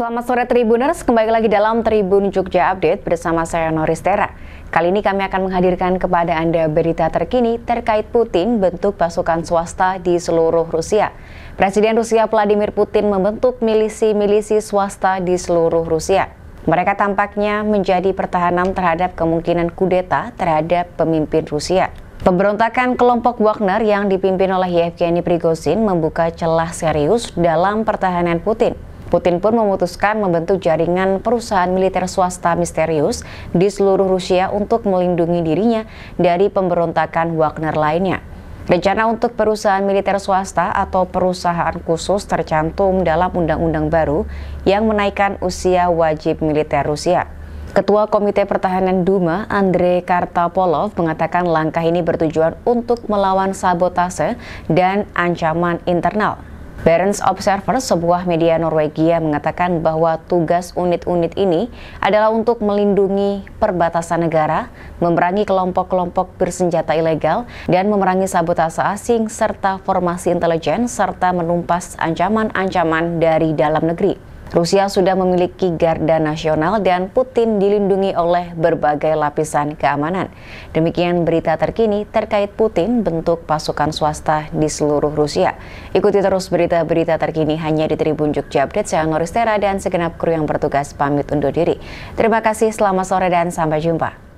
Selamat sore Tribuners, kembali lagi dalam Tribun Jogja Update bersama saya Noris Tera. Kali ini kami akan menghadirkan kepada Anda berita terkini terkait Putin bentuk pasukan swasta di seluruh Rusia. Presiden Rusia Vladimir Putin membentuk milisi-milisi swasta di seluruh Rusia. Mereka tampaknya menjadi pertahanan terhadap kemungkinan kudeta terhadap pemimpin Rusia. Pemberontakan kelompok Wagner yang dipimpin oleh Yevgeny Prigozhin membuka celah serius dalam pertahanan Putin. Putin pun memutuskan membentuk jaringan perusahaan militer swasta misterius di seluruh Rusia untuk melindungi dirinya dari pemberontakan Wagner lainnya. Rencana untuk perusahaan militer swasta atau perusahaan khusus tercantum dalam undang-undang baru yang menaikkan usia wajib militer Rusia. Ketua Komite Pertahanan Duma, Andrei Kartapolov, mengatakan langkah ini bertujuan untuk melawan sabotase dan ancaman internal. Barents Observer, sebuah media Norwegia mengatakan bahwa tugas unit-unit ini adalah untuk melindungi perbatasan negara, memerangi kelompok-kelompok bersenjata ilegal, dan memerangi sabotase asing serta formasi intelijen serta menumpas ancaman-ancaman dari dalam negeri. Rusia sudah memiliki garda nasional dan Putin dilindungi oleh berbagai lapisan keamanan. Demikian berita terkini terkait Putin bentuk pasukan swasta di seluruh Rusia. Ikuti terus berita-berita terkini hanya di Tribun Jogja Update. Saya Noristera dan segenap kru yang bertugas pamit undur diri. Terima kasih, selamat sore dan sampai jumpa.